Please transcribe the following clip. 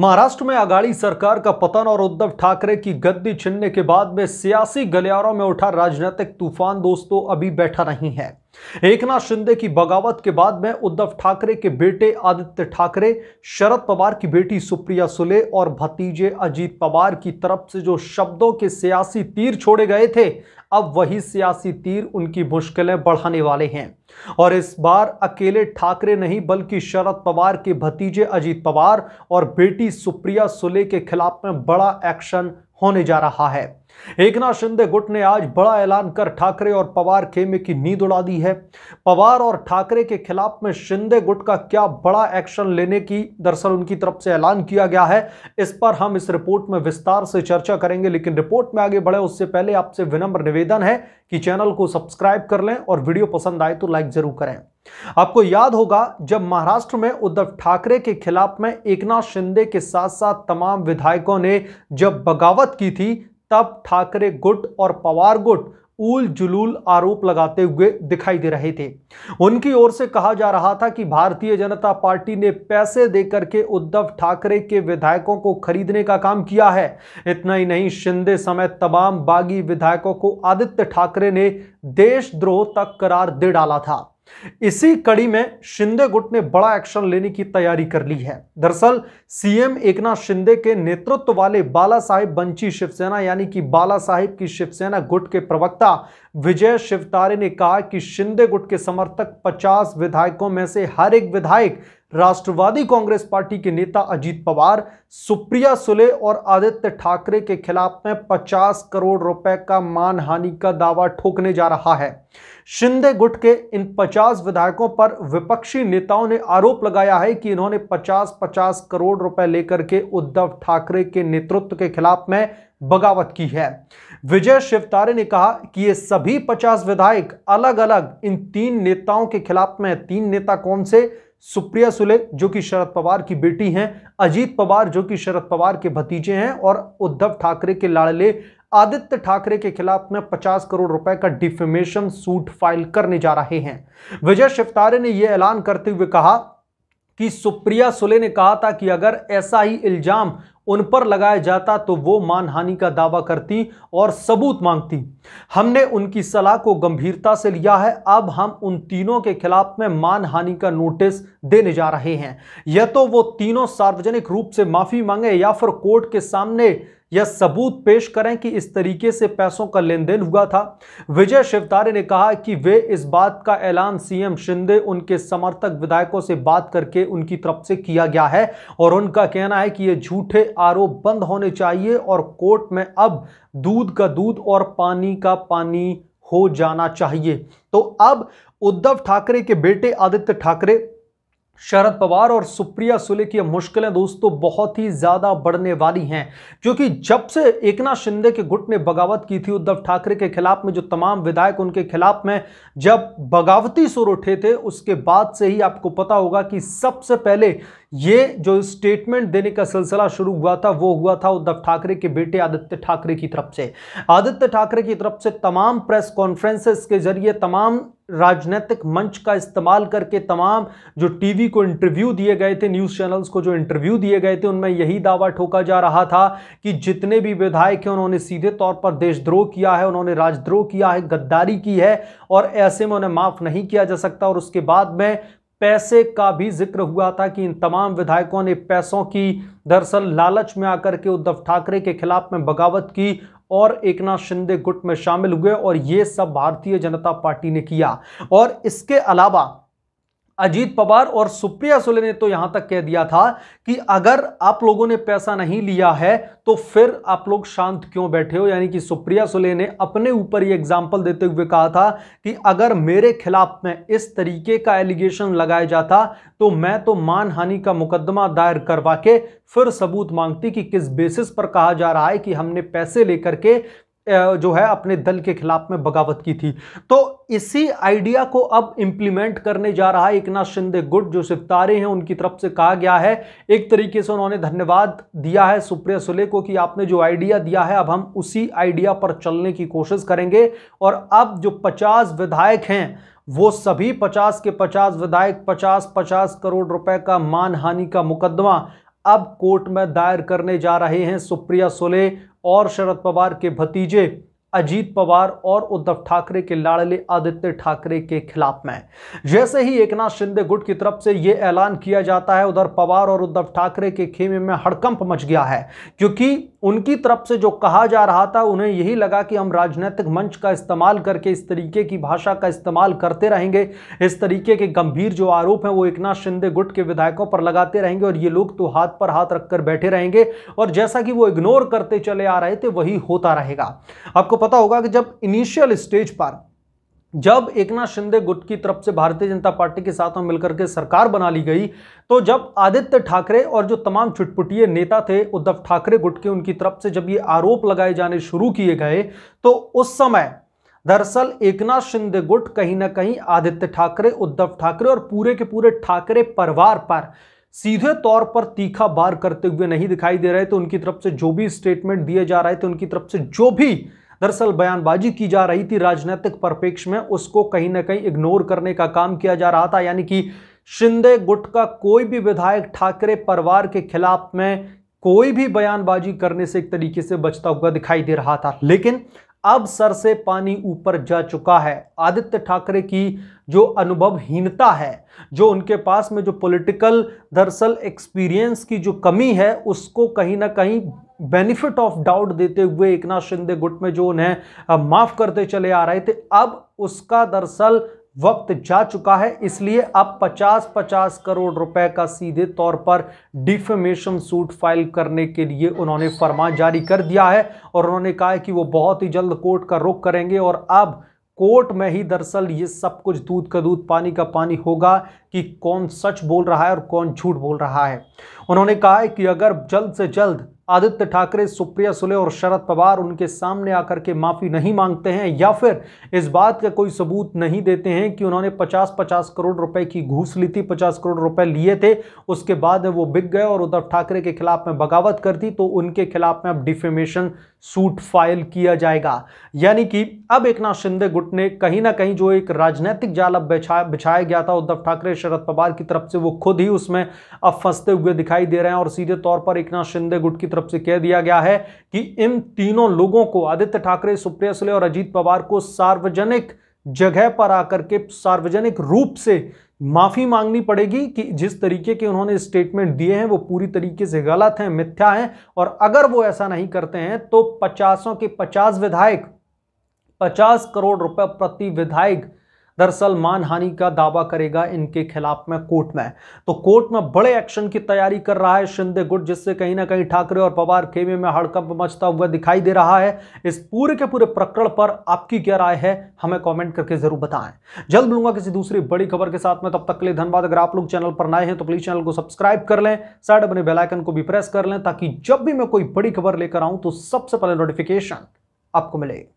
महाराष्ट्र में अगाड़ी सरकार का पतन और उद्धव ठाकरे की गद्दी छिनने के बाद में सियासी गलियारों में उठा राजनीतिक तूफान दोस्तों अभी बैठा नहीं है एकनाथ शिंदे की बगावत के बाद में उद्धव ठाकरे के बेटे आदित्य ठाकरे शरद पवार की बेटी सुप्रिया सुले और भतीजे अजीत पवार की तरफ से जो शब्दों के सियासी तीर छोड़े गए थे अब वही सियासी तीर उनकी मुश्किलें बढ़ाने वाले हैं और इस बार अकेले ठाकरे नहीं बल्कि शरद पवार के भतीजे अजीत पवार और बेटी सुप्रिया सुले के खिलाफ में बड़ा एक्शन होने जा रहा है एक नाथ शिंदे गुट ने आज बड़ा ऐलान कर ठाकरे और पवार खेमे की नींद उड़ा दी है पवार और ठाकरे के खिलाफ में शिंदे गुट का क्या बड़ा एक्शन लेने की दरअसल उनकी तरफ से ऐलान किया गया है इस पर हम इस रिपोर्ट में विस्तार से चर्चा करेंगे लेकिन रिपोर्ट में आगे बढ़े उससे पहले आपसे विनम्र निवेदन है कि चैनल को सब्सक्राइब कर लें और वीडियो पसंद आए तो लाइक जरूर करें आपको याद होगा जब महाराष्ट्र में उद्धव ठाकरे के खिलाफ में एकनाथ शिंदे के साथ साथ तमाम विधायकों ने जब बगावत की थी तब ठाकरे गुट और पवार गुट उल जुलूल आरोप लगाते हुए दिखाई दे रहे थे उनकी ओर से कहा जा रहा था कि भारतीय जनता पार्टी ने पैसे देकर के उद्धव ठाकरे के विधायकों को खरीदने का काम किया है इतना ही नहीं शिंदे समेत तमाम बागी विधायकों को आदित्य ठाकरे ने देशद्रोह तक करार दे डाला था इसी कड़ी में शिंदे गुट ने बड़ा एक्शन लेने की तैयारी कर ली है दरअसल सीएम एकनाथ शिंदे के नेतृत्व वाले बाला साहिब बंची शिवसेना यानी कि बाला साहिब की शिवसेना गुट के प्रवक्ता विजय शिवतारे ने कहा कि शिंदे गुट के समर्थक 50 विधायकों में से हर एक विधायक राष्ट्रवादी कांग्रेस पार्टी के नेता अजीत पवार सुप्रिया सुले और आदित्य ठाकरे के खिलाफ में 50 करोड़ रुपए का मानहानि का दावा ठोकने जा रहा है शिंदे गुट के इन 50 विधायकों पर विपक्षी नेताओं ने आरोप लगाया है कि इन्होंने 50-50 करोड़ रुपए लेकर के उद्धव ठाकरे के नेतृत्व के खिलाफ में बगावत की है विजय शिवतारे ने कहा कि ये सभी 50 विधायक अलग अलग इन तीन नेताओं के खिलाफ में तीन नेता कौन से सुप्रिया सुले जो कि शरद पवार की बेटी हैं अजीत पवार जो कि शरद पवार के भतीजे हैं और उद्धव ठाकरे के लाड़ले आदित्य ठाकरे के खिलाफ में 50 करोड़ रुपए का डिफेमेशन सूट फाइल करने जा रहे हैं विजय शिवतारे ने यह ऐलान करते हुए कहा कि सुप्रिया सुले ने कहा था कि अगर ऐसा ही इल्जाम उन पर लगाया जाता तो वो मानहानि का दावा करती और सबूत मांगती हमने उनकी सलाह को गंभीरता से लिया है अब हम उन तीनों के खिलाफ में मानहानि का नोटिस देने जा रहे हैं यह तो वो तीनों सार्वजनिक रूप से माफी मांगे या फिर कोर्ट के सामने यह सबूत पेश करें कि इस तरीके से पैसों का लेन देन हुआ था विजय शिवतारे ने कहा कि वे इस बात का ऐलान सीएम शिंदे उनके समर्थक विधायकों से बात करके उनकी तरफ से किया गया है और उनका कहना है कि ये झूठे आरोप बंद होने चाहिए और कोर्ट में अब दूध का दूध और पानी का पानी हो जाना चाहिए तो अब उद्धव ठाकरे के बेटे आदित्य ठाकरे शरद पवार और सुप्रिया सुले की मुश्किलें दोस्तों बहुत ही ज्यादा बढ़ने वाली हैं क्योंकि जब से एकनाथ शिंदे के गुट ने बगावत की थी उद्धव ठाकरे के खिलाफ में जो तमाम विधायक उनके खिलाफ में जब बगावती सुर उठे थे उसके बाद से ही आपको पता होगा कि सबसे पहले ये जो स्टेटमेंट देने का सिलसिला शुरू हुआ था वो हुआ था उद्धव ठाकरे के बेटे आदित्य ठाकरे की तरफ से आदित्य ठाकरे की तरफ से तमाम प्रेस कॉन्फ्रेंसेस के जरिए तमाम राजनीतिक मंच का इस्तेमाल करके तमाम जो टीवी को इंटरव्यू दिए गए थे न्यूज़ चैनल्स को जो इंटरव्यू दिए गए थे उनमें यही दावा ठोका जा रहा था कि जितने भी विधायक हैं उन्होंने सीधे तौर पर देशद्रोह किया है उन्होंने राजद्रोह किया है गद्दारी की है और ऐसे में उन्हें माफ़ नहीं किया जा सकता और उसके बाद में पैसे का भी जिक्र हुआ था कि इन तमाम विधायकों ने पैसों की दरअसल लालच में आकर के उद्धव ठाकरे के खिलाफ में बगावत की और एकनाथ शिंदे गुट में शामिल हुए और ये सब भारतीय जनता पार्टी ने किया और इसके अलावा अजीत पवार और सुप्रिया सुले ने तो यहां तक कह दिया था कि अगर आप लोगों ने पैसा नहीं लिया है तो फिर आप लोग शांत क्यों बैठे हो यानी कि सुप्रिया सुले ने अपने ऊपर ये एग्जाम्पल देते हुए कहा था कि अगर मेरे खिलाफ में इस तरीके का एलिगेशन लगाया जाता तो मैं तो मानहानि का मुकदमा दायर करवा के फिर सबूत मांगती कि किस बेसिस पर कहा जा रहा है कि हमने पैसे लेकर के जो है अपने दल के खिलाफ में बगावत की थी तो इसी आइडिया को अब इंप्लीमेंट करने जा रहा है एक नाथ शिंदे गुट जो सितारे हैं उनकी तरफ से कहा गया है एक तरीके से उन्होंने धन्यवाद दिया है सुप्रिया सुले को कि आपने जो आइडिया दिया है अब हम उसी आइडिया पर चलने की कोशिश करेंगे और अब जो पचास विधायक हैं वो सभी पचास के पचास विधायक पचास पचास करोड़ रुपए का मानहानि का मुकदमा अब कोर्ट में दायर करने जा रहे हैं सुप्रिया सुले और शरद पवार के भतीजे अजीत पवार और उद्धव ठाकरे के लाडले आदित्य ठाकरे के खिलाफ में जैसे ही एकनाथ शिंदे गुट की तरफ से यह ऐलान किया जाता है उधर पवार और उद्धव ठाकरे के खेमे में हड़कंप मच गया है क्योंकि उनकी तरफ से जो कहा जा रहा था उन्हें यही लगा कि हम राजनीतिक मंच का इस्तेमाल करके इस तरीके की भाषा का इस्तेमाल करते रहेंगे इस तरीके के गंभीर जो आरोप हैं वो एक नाथ शिंदे गुट के विधायकों पर लगाते रहेंगे और ये लोग तो हाथ पर हाथ रखकर बैठे रहेंगे और जैसा कि वो इग्नोर करते चले आ रहे थे वही होता रहेगा आपको पता होगा कि जब इनिशियल स्टेज पर जब एकनाथ शिंदे गुट की तरफ से भारतीय जनता पार्टी के साथ में मिलकर के सरकार बना ली गई तो जब आदित्य ठाकरे और जो तमाम चुटपुटिए नेता थे उद्धव ठाकरे गुट के उनकी तरफ से जब ये आरोप लगाए जाने शुरू किए गए तो उस समय दरअसल एकनाथ शिंदे गुट कहीं ना कहीं आदित्य ठाकरे उद्धव ठाकरे और पूरे के पूरे ठाकरे परिवार पर सीधे तौर पर तीखा बार करते हुए नहीं दिखाई दे रहे थे उनकी तरफ से जो भी स्टेटमेंट दिए जा रहे थे उनकी तरफ से जो भी दरअसल बयानबाजी की जा रही थी राजनीतिक परिप्रेक्ष्य में उसको कहीं ना कहीं इग्नोर करने का काम किया जा रहा था यानी कि शिंदे गुट का कोई भी विधायक ठाकरे परिवार के खिलाफ में कोई भी बयानबाजी करने से एक तरीके से बचता हुआ दिखाई दे रहा था लेकिन अब सर से पानी ऊपर जा चुका है आदित्य ठाकरे की जो अनुभवहीनता है जो उनके पास में जो पॉलिटिकल दरअसल एक्सपीरियंस की जो कमी है उसको कहीं ना कहीं बेनिफिट ऑफ डाउट देते हुए एकनाथ शिंदे गुट में जो उन्हें माफ करते चले आ रहे थे अब उसका दरअसल वक्त जा चुका है इसलिए अब 50-50 करोड़ रुपए का सीधे तौर पर डिफेमेशन सूट फाइल करने के लिए उन्होंने फरमान जारी कर दिया है और उन्होंने कहा है कि वो बहुत ही जल्द कोर्ट का रुख करेंगे और अब कोर्ट में ही दरअसल ये सब कुछ दूध का दूध पानी का पानी होगा कि कौन सच बोल रहा है और कौन झूठ बोल रहा है उन्होंने कहा है कि अगर जल्द से जल्द आदित्य ठाकरे सुप्रिया सुले और शरद पवार उनके सामने आकर के माफ़ी नहीं मांगते हैं या फिर इस बात का कोई सबूत नहीं देते हैं कि उन्होंने 50-50 करोड़ रुपए की घूस ली थी 50 करोड़ रुपए लिए थे उसके बाद वो बिक गए और उद्धव ठाकरे के खिलाफ में बगावत कर दी तो उनके खिलाफ में अब डिफेमेशन सूट फाइल किया जाएगा यानी कि अब एक नाथ शिंदे गुट ने कहीं ना कहीं जो एक राजनीतिक जाल अब बिछाया गया था उद्धव ठाकरे शरद पवार की तरफ से वो खुद ही उसमें अब फंसते हुए दिखाई दे रहे हैं और सीधे तौर पर एक शिंदे गुट की तरफ से कह दिया गया है कि इन तीनों लोगों को आदित्य ठाकरे सुप्रिया सुले और अजीत पवार को सार्वजनिक जगह पर आकर के सार्वजनिक रूप से माफी मांगनी पड़ेगी कि जिस तरीके के उन्होंने स्टेटमेंट दिए हैं वो पूरी तरीके से गलत हैं मिथ्या हैं और अगर वो ऐसा नहीं करते हैं तो पचासों के पचास विधायक पचास करोड़ रुपए प्रति विधायक दरअसल मानहानि का दावा करेगा इनके खिलाफ में कोर्ट में तो कोर्ट में बड़े एक्शन की तैयारी कर रहा है शिंदे गुट जिससे कहीं ना कहीं ठाकरे और पवार खेमे में हड़कंप मचता हुआ दिखाई दे रहा है इस पूरे के पूरे प्रकरण पर आपकी क्या राय है हमें कॉमेंट करके जरूर बताएं जल्द मिलूंगा किसी दूसरी बड़ी खबर के साथ में तब तक के लिए धन्यवाद अगर आप लोग चैनल पर नए हैं तो प्लीज चैनल को सब्सक्राइब कर लें साइड अपने बेलाइकन को भी प्रेस कर लें ताकि जब भी मैं कोई बड़ी खबर लेकर आऊं तो सबसे पहले नोटिफिकेशन आपको मिलेगी